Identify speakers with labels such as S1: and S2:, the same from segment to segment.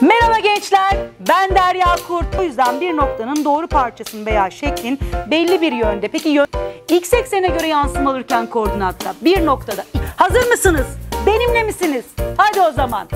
S1: Merhaba gençler, ben Derya Kurt. O yüzden bir noktanın doğru parçasının veya şeklin belli bir yönde. Peki yön... X eksene göre yansım alırken koordinatta bir noktada. Hazır mısınız? Benimle misiniz? Hadi o zaman.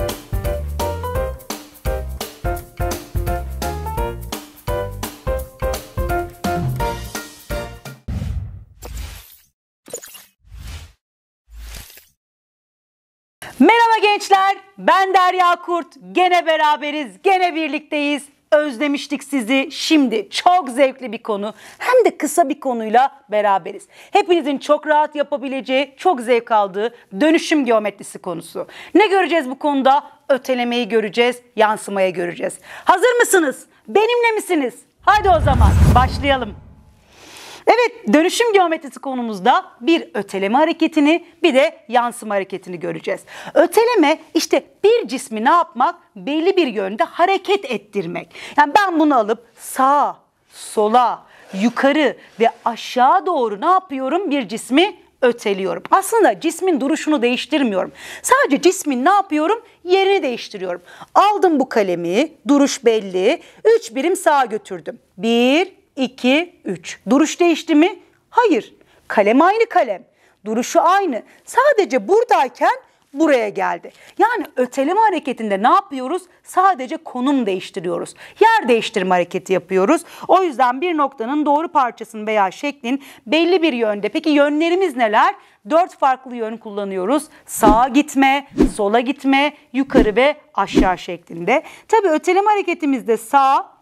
S1: gençler, ben Derya Kurt. Gene beraberiz, gene birlikteyiz. Özlemiştik sizi. Şimdi çok zevkli bir konu hem de kısa bir konuyla beraberiz. Hepinizin çok rahat yapabileceği, çok zevk aldığı dönüşüm geometrisi konusu. Ne göreceğiz bu konuda? Ötelemeyi göreceğiz, yansımaya göreceğiz. Hazır mısınız? Benimle misiniz? Haydi o zaman başlayalım. Evet dönüşüm geometrisi konumuzda bir öteleme hareketini bir de yansıma hareketini göreceğiz. Öteleme işte bir cismi ne yapmak? Belli bir yönde hareket ettirmek. Yani ben bunu alıp sağa, sola, yukarı ve aşağı doğru ne yapıyorum? Bir cismi öteliyorum. Aslında cismin duruşunu değiştirmiyorum. Sadece cismin ne yapıyorum? Yerini değiştiriyorum. Aldım bu kalemi, duruş belli. üç birim sağa götürdüm. Bir 2, 3. Duruş değişti mi? Hayır. Kalem aynı kalem. Duruşu aynı. Sadece buradayken buraya geldi. Yani öteleme hareketinde ne yapıyoruz? Sadece konum değiştiriyoruz. Yer değiştirme hareketi yapıyoruz. O yüzden bir noktanın doğru parçasının veya şeklin belli bir yönde. Peki yönlerimiz neler? Dört farklı yön kullanıyoruz. Sağa gitme, sola gitme, yukarı ve aşağı şeklinde. Tabii öteleme hareketimizde sağ,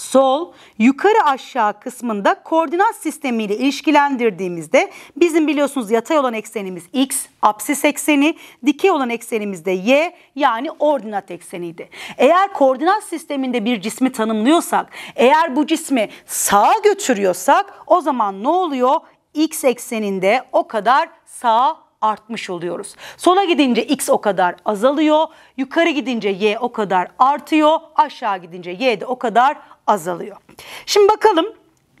S1: sol, yukarı aşağı kısmında koordinat sistemiyle ilişkilendirdiğimizde bizim biliyorsunuz yatay olan eksenimiz x, apsis ekseni, dikey olan eksenimiz de y yani ordinat ekseniydi. Eğer koordinat sisteminde bir cismi tanımlıyorsak, eğer bu cismi sağa götürüyorsak o zaman ne oluyor? x ekseninde o kadar sağa artmış oluyoruz. Sola gidince x o kadar azalıyor, yukarı gidince y o kadar artıyor, aşağı gidince y de o kadar azalıyor. Şimdi bakalım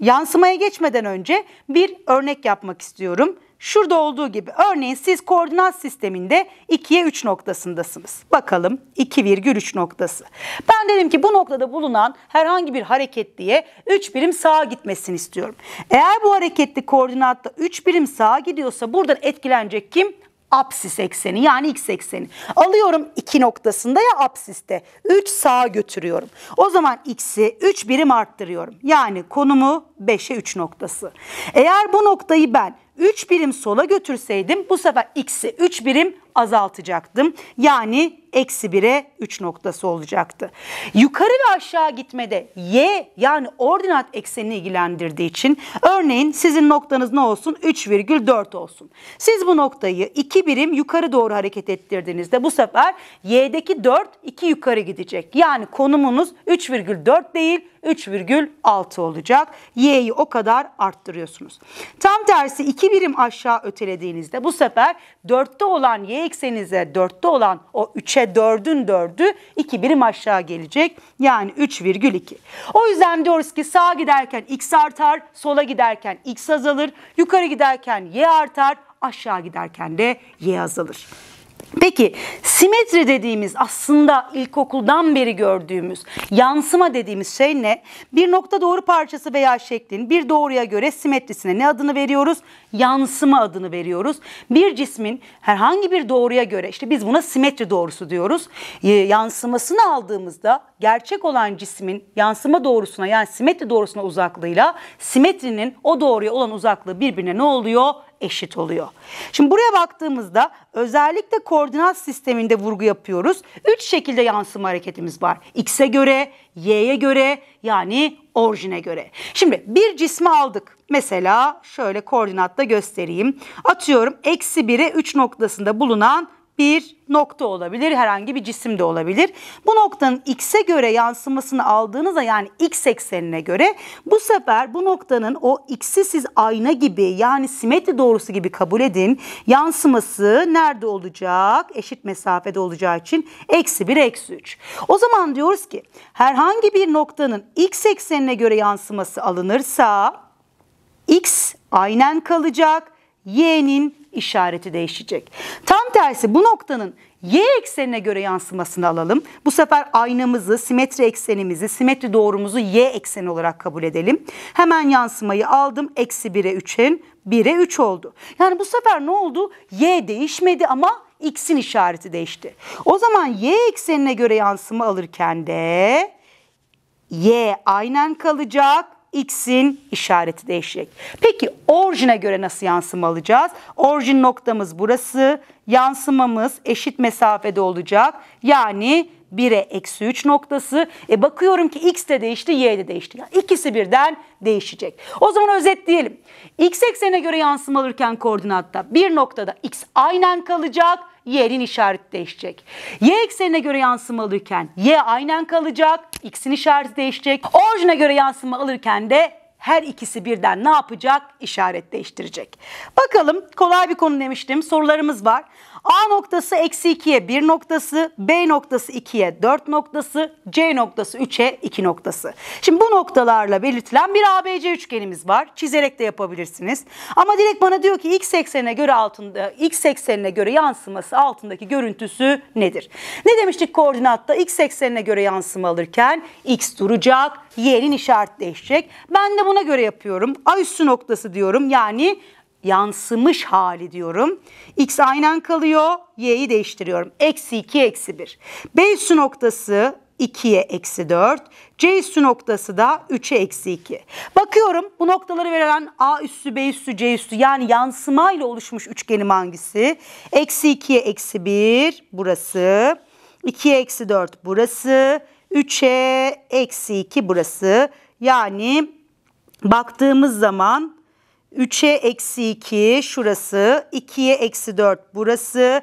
S1: yansımaya geçmeden önce bir örnek yapmak istiyorum şurada olduğu gibi örneğin siz koordinat sisteminde 2'ye 3 noktasındasınız. Bakalım 2,3 noktası. Ben dedim ki bu noktada bulunan herhangi bir hareket diye 3 birim sağa gitmesini istiyorum. Eğer bu hareketli koordinatta 3 birim sağa gidiyorsa buradan etkilenecek kim? Apsis ekseni yani x ekseni. Alıyorum 2 noktasında ya apsiste. 3 sağa götürüyorum. O zaman x'i 3 birim arttırıyorum. Yani konumu 5'e 3 noktası. Eğer bu noktayı ben 3 birim sola götürseydim bu sefer x'i 3 birim azaltacaktım. Yani eksi 1'e 3 noktası olacaktı. Yukarı ve aşağı gitmede y yani ordinat eksenini ilgilendirdiği için örneğin sizin noktanız ne olsun? 3,4 olsun. Siz bu noktayı 2 birim yukarı doğru hareket ettirdiğinizde bu sefer y'deki 4 2 yukarı gidecek. Yani konumunuz 3,4 değil 3,6 olacak. Y'yi o kadar arttırıyorsunuz. Tam tersi 2 birim aşağı ötelediğinizde bu sefer 4'te olan y eksenize 4'te olan o 3'e 4'ün 4'ü 2 birim aşağı gelecek. Yani 3,2. O yüzden diyoruz ki sağa giderken x artar, sola giderken x azalır, yukarı giderken y artar, aşağı giderken de y azalır. Peki simetri dediğimiz aslında ilkokuldan beri gördüğümüz yansıma dediğimiz şey ne? Bir nokta doğru parçası veya şeklin bir doğruya göre simetrisine ne adını veriyoruz? Yansıma adını veriyoruz. Bir cismin herhangi bir doğruya göre işte biz buna simetri doğrusu diyoruz. E, yansımasını aldığımızda gerçek olan cismin yansıma doğrusuna yani simetri doğrusuna uzaklığıyla simetrinin o doğruya olan uzaklığı birbirine ne oluyor? eşit oluyor. Şimdi buraya baktığımızda özellikle koordinat sisteminde vurgu yapıyoruz. Üç şekilde yansıma hareketimiz var. X'e göre, Y'ye göre yani orijine göre. Şimdi bir cismi aldık. Mesela şöyle koordinatta göstereyim. Atıyorum eksi 1'e 3 noktasında bulunan bir nokta olabilir, herhangi bir cisim de olabilir. Bu noktanın x'e göre yansımasını aldığınızda yani x eksenine göre bu sefer bu noktanın o x'i siz ayna gibi yani simetri doğrusu gibi kabul edin. Yansıması nerede olacak? Eşit mesafede olacağı için eksi 1, eksi 3. O zaman diyoruz ki herhangi bir noktanın x eksenine göre yansıması alınırsa x aynen kalacak y'nin işareti değişecek. Tam tersi bu noktanın y eksenine göre yansımasını alalım. Bu sefer aynamızı, simetri eksenimizi, simetri doğrumuzu y ekseni olarak kabul edelim. Hemen yansımayı aldım. Eksi 1'e 3'in 1'e 3 oldu. Yani bu sefer ne oldu? Y değişmedi ama x'in işareti değişti. O zaman y eksenine göre yansıma alırken de y aynen kalacak x'in işareti değişecek. Peki orijine göre nasıl yansıma alacağız? Orijin noktamız burası. Yansımamız eşit mesafede olacak. Yani 1'e eksi 3 noktası. E bakıyorum ki x de değişti, y de değişti. Yani ikisi birden değişecek. O zaman özetleyelim. x eksenine göre yansım alırken koordinatta bir noktada x aynen kalacak y'nin işareti değişecek. Y eksenine göre yansıma alırken y aynen kalacak. X'in işareti değişecek. Orijine göre yansıma alırken de her ikisi birden ne yapacak? İşaret değiştirecek. Bakalım kolay bir konu demiştim. Sorularımız var. A noktası eksi 2'ye 1 noktası, B noktası 2'ye 4 noktası, C noktası 3'e 2 noktası. Şimdi bu noktalarla belirtilen bir ABC üçgenimiz var. Çizerek de yapabilirsiniz. Ama direkt bana diyor ki x eksenine göre altında x eksenine göre yansıması altındaki görüntüsü nedir? Ne demiştik koordinatta? X eksenine göre yansıma alırken x duracak, y'nin işaret değişecek. Ben de buna göre yapıyorum. A üssü noktası diyorum. Yani yansımış hali diyorum. X aynen kalıyor. Y'yi değiştiriyorum. Eksi 2 eksi 1. B üssü noktası 2'ye eksi 4. C üssü noktası da 3'e eksi 2. Bakıyorum bu noktaları veren A üssü, B üssü, C üssü yani yansımayla oluşmuş üçgenim hangisi? Eksi 2'ye eksi 1 burası. 2'ye eksi 4 burası. 3'e eksi 2 burası. Yani baktığımız zaman 3'e eksi 2 şurası, 2'ye eksi 4 burası,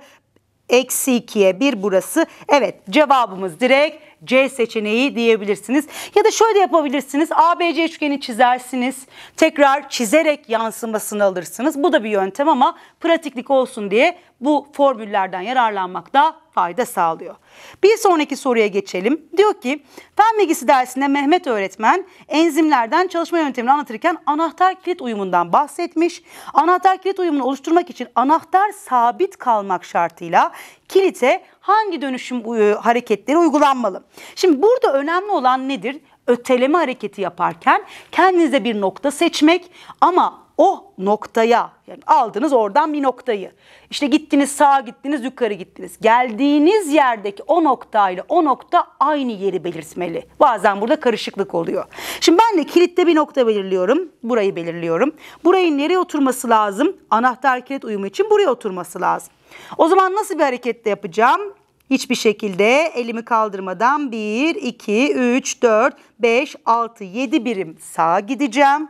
S1: eksi 2'ye 1 burası. Evet cevabımız direkt C seçeneği diyebilirsiniz. Ya da şöyle yapabilirsiniz. ABC üçgeni çizersiniz. Tekrar çizerek yansımasını alırsınız. Bu da bir yöntem ama pratiklik olsun diye bu formüllerden yararlanmak da fayda sağlıyor. Bir sonraki soruya geçelim. Diyor ki fen bilgisi dersinde Mehmet öğretmen enzimlerden çalışma yöntemini anlatırken anahtar kilit uyumundan bahsetmiş. Anahtar kilit uyumunu oluşturmak için anahtar sabit kalmak şartıyla kilite hangi dönüşüm hareketleri uygulanmalı? Şimdi burada önemli olan nedir? öteleme hareketi yaparken kendinize bir nokta seçmek ama o noktaya yani aldınız oradan bir noktayı. İşte gittiniz sağa gittiniz yukarı gittiniz. Geldiğiniz yerdeki o noktayla o nokta aynı yeri belirtmeli. Bazen burada karışıklık oluyor. Şimdi ben de kilitte bir nokta belirliyorum. Burayı belirliyorum. burayı nereye oturması lazım? Anahtar kilit uyumu için buraya oturması lazım. O zaman nasıl bir harekette yapacağım? Hiçbir şekilde elimi kaldırmadan 1, 2, 3, 4, 5, 6, 7 birim sağa gideceğim.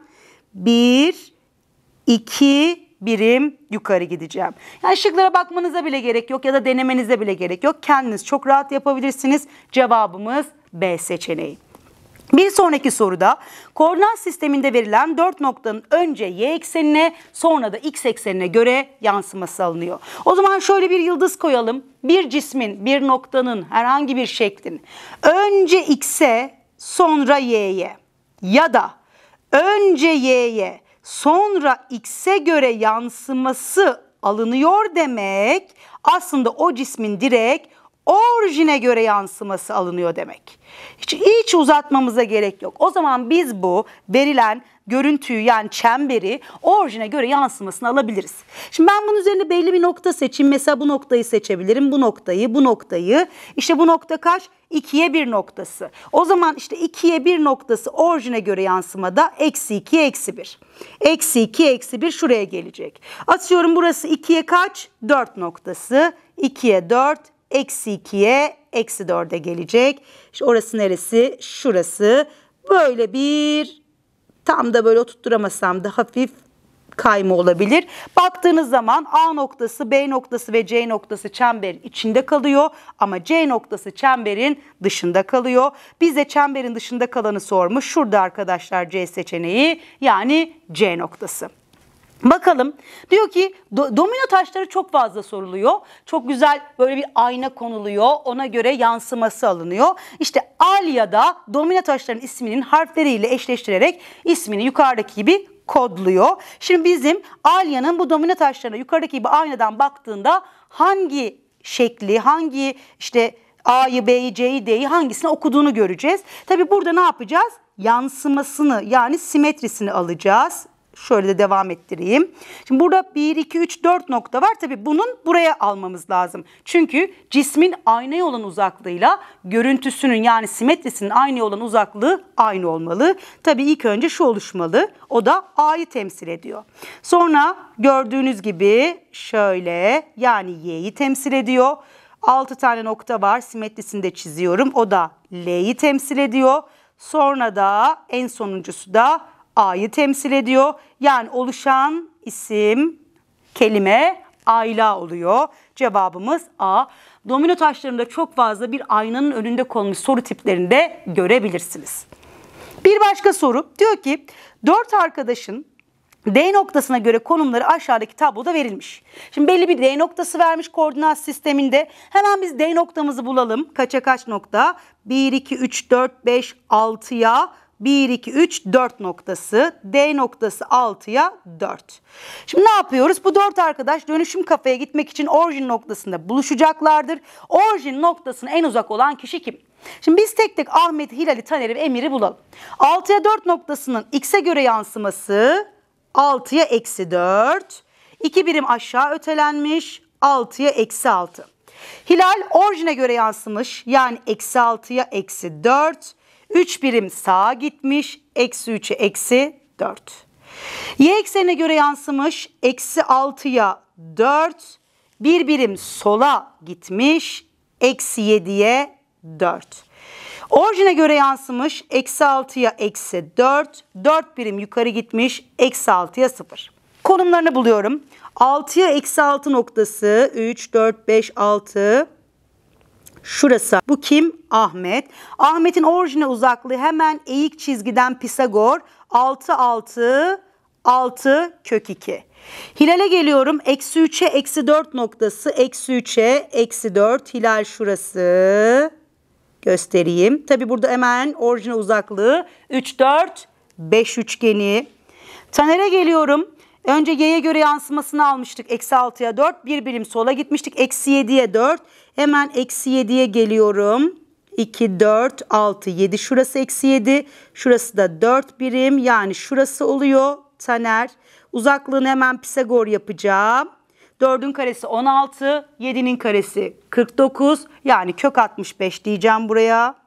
S1: 1, 2 birim yukarı gideceğim. Yani şıklara bakmanıza bile gerek yok ya da denemenize bile gerek yok. Kendiniz çok rahat yapabilirsiniz. Cevabımız B seçeneği. Bir sonraki soruda koordinat sisteminde verilen 4 noktanın önce y eksenine sonra da x eksenine göre yansıması alınıyor. O zaman şöyle bir yıldız koyalım. Bir cismin, bir noktanın herhangi bir şeklin önce x'e sonra y'ye ya da önce y'ye sonra x'e göre yansıması alınıyor demek aslında o cismin direkt orijine göre yansıması alınıyor demek. Hiç, hiç uzatmamıza gerek yok. O zaman biz bu verilen görüntüyü yani çemberi orijine göre yansımasını alabiliriz. Şimdi ben bunun üzerine belli bir nokta seçeyim. Mesela bu noktayı seçebilirim. Bu noktayı, bu noktayı. İşte bu nokta kaç? 2'ye 1 noktası. O zaman işte 2'ye 1 noktası orijine göre yansımada eksi 2 eksi 1. Eksi 2 eksi 1 şuraya gelecek. Atıyorum burası 2'ye kaç? 4 noktası. 2'ye 4 Eksi 2'ye eksi 4'e gelecek. İşte orası neresi? Şurası. Böyle bir tam da böyle oturtturamasam da hafif kayma olabilir. Baktığınız zaman A noktası, B noktası ve C noktası çemberin içinde kalıyor ama C noktası çemberin dışında kalıyor. Bize çemberin dışında kalanı sormuş. Şurada arkadaşlar C seçeneği yani C noktası. Bakalım diyor ki do, domino taşları çok fazla soruluyor. Çok güzel böyle bir ayna konuluyor. Ona göre yansıması alınıyor. İşte Alya'da domino taşlarının isminin harfleriyle eşleştirerek ismini yukarıdaki gibi kodluyor. Şimdi bizim Alya'nın bu domino taşlarına yukarıdaki gibi aynadan baktığında hangi şekli, hangi işte A'yı, B'yi, C'yi, D'yi hangisini okuduğunu göreceğiz. Tabi burada ne yapacağız? Yansımasını yani simetrisini alacağız. Şöyle de devam ettireyim. Şimdi burada 1, 2, 3, 4 nokta var. Tabii bunun buraya almamız lazım. Çünkü cismin aynaya olan uzaklığıyla görüntüsünün yani simetrisinin aynaya olan uzaklığı aynı olmalı. Tabii ilk önce şu oluşmalı. O da A'yı temsil ediyor. Sonra gördüğünüz gibi şöyle yani Y'yi temsil ediyor. 6 tane nokta var. Simetrisinde çiziyorum. O da L'yi temsil ediyor. Sonra da en sonuncusu da A'yı temsil ediyor. Yani oluşan isim, kelime ayla oluyor. Cevabımız A. Domino taşlarında çok fazla bir aynanın önünde konmuş soru tiplerinde görebilirsiniz. Bir başka soru diyor ki dört arkadaşın D noktasına göre konumları aşağıdaki tabloda verilmiş. Şimdi belli bir D noktası vermiş koordinat sisteminde. Hemen biz D noktamızı bulalım. Kaça kaç nokta? 1, 2, 3, 4, 5, 6'ya 1, 2, 3, 4 noktası. D noktası 6'ya 4. Şimdi ne yapıyoruz? Bu 4 arkadaş dönüşüm kafaya gitmek için orijin noktasında buluşacaklardır. Orijin noktasına en uzak olan kişi kim? Şimdi biz tek tek Ahmet, Hilal'i, Taner'i ve Emir'i bulalım. 6'ya 4 noktasının x'e göre yansıması 6'ya eksi 4. 2 birim aşağı ötelenmiş 6'ya eksi 6. Hilal orijine göre yansımış yani eksi 6'ya eksi 4. 3 birim sağa gitmiş. Eksi 3'e eksi 4. Y eksenine göre yansımış. Eksi 6'ya 4. 1 birim sola gitmiş. Eksi 7'ye 4. Orijine göre yansımış. Eksi 6'ya eksi 4. 4 birim yukarı gitmiş. Eksi 6'ya 0. Konumlarını buluyorum. 6'ya eksi 6 noktası 3, 4, 5, 6. Şurası. Bu kim? Ahmet. Ahmet'in orijine uzaklığı hemen eğik çizgiden Pisagor. 6, 6, 6 kök 2. Hilale geliyorum. Eksi 3'e eksi 4 noktası. Eksi 3'e eksi 4. Hilal şurası. Göstereyim. Tabi burada hemen orijine uzaklığı 3, 4, 5 üçgeni. Taner'e geliyorum. Önce y'ye göre yansımasını almıştık. Eksi 6'ya 4. Bir birim sola gitmiştik. Eksi 7'ye 4. Hemen eksi 7'ye geliyorum. 2, 4, 6, 7. Şurası eksi 7. Şurası da 4 birim. Yani şurası oluyor Taner. Uzaklığını hemen Pisagor yapacağım. 4'ün karesi 16, 7'nin karesi 49. Yani kök 65 diyeceğim buraya.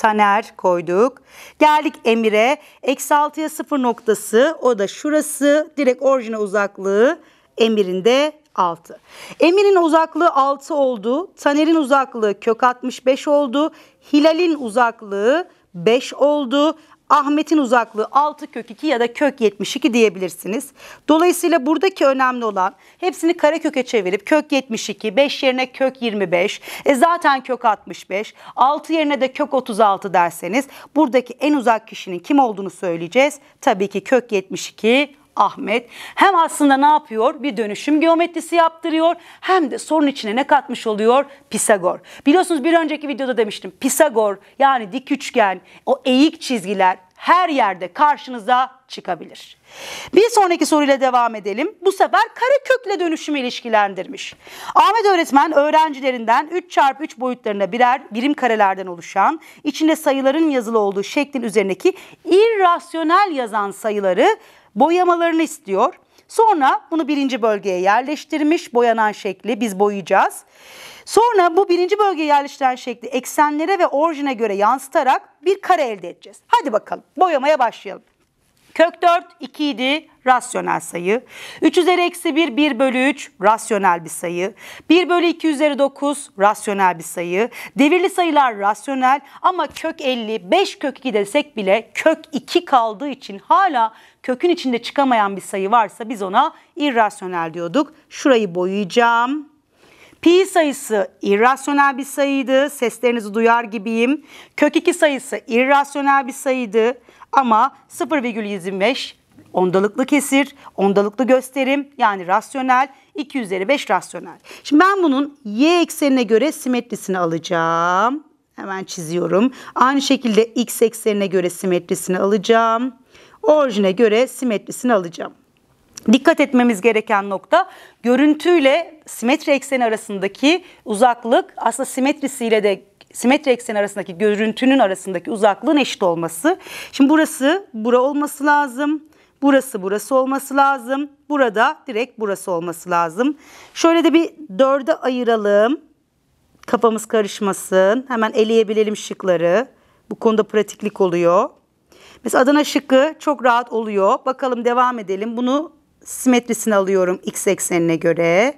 S1: Taner koyduk. Geldik Emir'e. Eksi 6'ya 0 noktası. O da şurası. Direkt orijine uzaklığı. Emir'in de 6. Emir'in uzaklığı 6 oldu. Taner'in uzaklığı kök 65 oldu. Hilal'in uzaklığı 5 oldu. Ahmet'in uzaklığı 6 kök 2 ya da kök 72 diyebilirsiniz. Dolayısıyla buradaki önemli olan hepsini kare köke çevirip kök 72, 5 yerine kök 25, e zaten kök 65, 6 yerine de kök 36 derseniz buradaki en uzak kişinin kim olduğunu söyleyeceğiz. Tabii ki kök 72 Ahmet hem aslında ne yapıyor? Bir dönüşüm geometrisi yaptırıyor hem de sorun içine ne katmış oluyor? Pisagor. Biliyorsunuz bir önceki videoda demiştim. Pisagor yani dik üçgen, o eğik çizgiler, her yerde karşınıza çıkabilir. Bir sonraki soruyla devam edelim. Bu sefer kare kökle dönüşümü ilişkilendirmiş. Ahmet öğretmen öğrencilerinden 3 çarpı 3 boyutlarına birer birim karelerden oluşan, içinde sayıların yazılı olduğu şeklin üzerindeki irrasyonel yazan sayıları boyamalarını istiyor. Sonra bunu birinci bölgeye yerleştirmiş. Boyanan şekli biz boyayacağız. Sonra bu birinci bölgeye yerleştiren şekli eksenlere ve orijine göre yansıtarak bir kare elde edeceğiz. Hadi bakalım boyamaya başlayalım. Kök 4 2 idi rasyonel sayı. 3 üzeri eksi 1 1 bölü 3 rasyonel bir sayı. 1 bölü 2 üzeri 9 rasyonel bir sayı. Devirli sayılar rasyonel ama kök 50 5 kök 2 desek bile kök 2 kaldığı için hala kökün içinde çıkamayan bir sayı varsa biz ona irrasyonel diyorduk. Şurayı boyayacağım. Pi sayısı irrasyonel bir sayıydı. Seslerinizi duyar gibiyim. Kök 2 sayısı irrasyonel bir sayıydı. Ama 0,25 ondalıklı kesir, ondalıklı gösterim yani rasyonel 2 üzeri 5 rasyonel. Şimdi ben bunun y eksenine göre simetrisini alacağım. Hemen çiziyorum. Aynı şekilde x eksenine göre simetrisini alacağım. Orijine göre simetrisini alacağım. Dikkat etmemiz gereken nokta görüntüyle simetri ekseni arasındaki uzaklık aslında simetrisiyle de simetri eksen arasındaki görüntünün arasındaki uzaklığın eşit olması. Şimdi burası bura olması lazım. Burası burası olması lazım. Burada direkt burası olması lazım. Şöyle de bir dörde ayıralım. Kafamız karışmasın. Hemen eleyebilelim şıkları. Bu konuda pratiklik oluyor. Mesela Adana şıkı çok rahat oluyor. Bakalım devam edelim. Bunu simetrisini alıyorum x eksenine göre.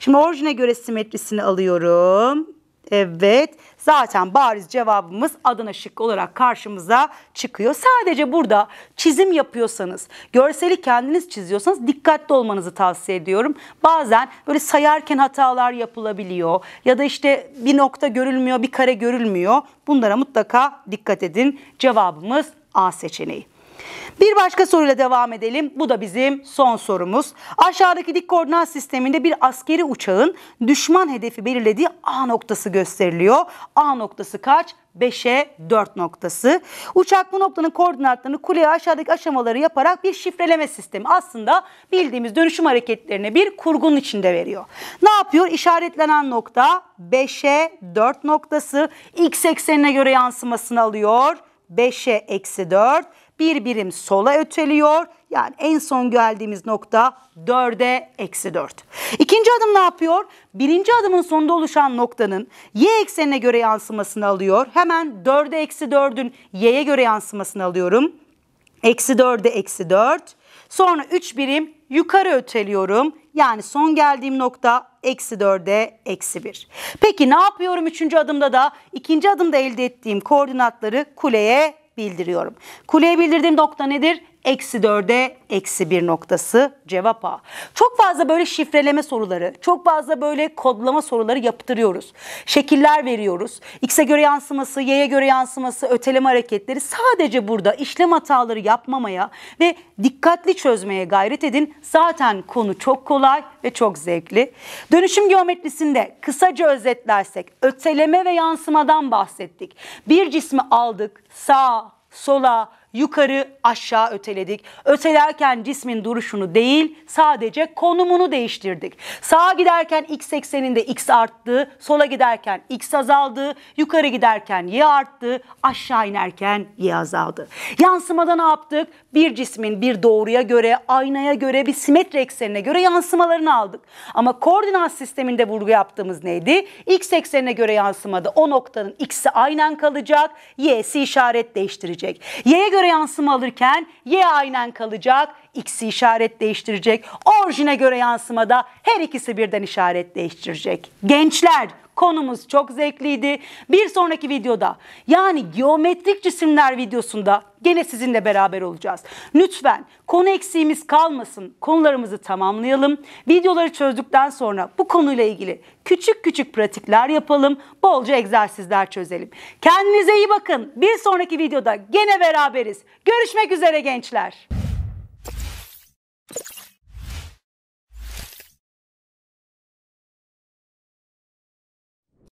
S1: Şimdi orijine göre simetrisini alıyorum. Evet. Zaten bariz cevabımız Adana şık olarak karşımıza çıkıyor. Sadece burada çizim yapıyorsanız, görseli kendiniz çiziyorsanız dikkatli olmanızı tavsiye ediyorum. Bazen böyle sayarken hatalar yapılabiliyor ya da işte bir nokta görülmüyor, bir kare görülmüyor. Bunlara mutlaka dikkat edin. Cevabımız A seçeneği. Bir başka soruyla devam edelim. Bu da bizim son sorumuz. Aşağıdaki dik koordinat sisteminde bir askeri uçağın düşman hedefi belirlediği A noktası gösteriliyor. A noktası kaç? 5'e 4 noktası. Uçak bu noktanın koordinatlarını kuleye aşağıdaki aşamaları yaparak bir şifreleme sistemi. Aslında bildiğimiz dönüşüm hareketlerine bir kurgunun içinde veriyor. Ne yapıyor? İşaretlenen nokta 5'e 4 noktası. X eksenine göre yansımasını alıyor. 5'e eksi 4 bir birim sola öteliyor. Yani en son geldiğimiz nokta 4'e eksi 4. İkinci adım ne yapıyor? Birinci adımın sonunda oluşan noktanın y eksenine göre yansımasını alıyor. Hemen 4'e eksi 4'ün y'ye göre yansımasını alıyorum. Eksi 4'e eksi 4. Sonra 3 birim yukarı öteliyorum. Yani son geldiğim nokta eksi 4'e eksi 1. Peki ne yapıyorum üçüncü adımda da? ikinci adımda elde ettiğim koordinatları kuleye bildiriyorum. Kuleye bildirdiğim nokta nedir? eksi 4'e eksi 1 noktası cevap A. Çok fazla böyle şifreleme soruları, çok fazla böyle kodlama soruları yaptırıyoruz. Şekiller veriyoruz. X'e göre yansıması, Y'ye göre yansıması, öteleme hareketleri sadece burada işlem hataları yapmamaya ve dikkatli çözmeye gayret edin. Zaten konu çok kolay ve çok zevkli. Dönüşüm geometrisinde kısaca özetlersek öteleme ve yansımadan bahsettik. Bir cismi aldık, sağa, sola, yukarı aşağı öteledik. Ötelerken cismin duruşunu değil sadece konumunu değiştirdik. Sağa giderken x ekseninde x arttı, sola giderken x azaldı, yukarı giderken y arttı, aşağı inerken y azaldı. Yansımada ne yaptık? Bir cismin bir doğruya göre, aynaya göre, bir simetri eksenine göre yansımalarını aldık. Ama koordinat sisteminde vurgu yaptığımız neydi? X eksenine göre yansımada o noktanın x'i aynen kalacak, y'si işaret değiştirecek. Y'ye göre göre yansıma alırken y aynen kalacak, x'i işaret değiştirecek. Orijine göre yansımada her ikisi birden işaret değiştirecek. Gençler Konumuz çok zevkliydi. Bir sonraki videoda yani geometrik cisimler videosunda gene sizinle beraber olacağız. Lütfen konu eksiğimiz kalmasın. Konularımızı tamamlayalım. Videoları çözdükten sonra bu konuyla ilgili küçük küçük pratikler yapalım. Bolca egzersizler çözelim. Kendinize iyi bakın. Bir sonraki videoda gene beraberiz. Görüşmek üzere gençler.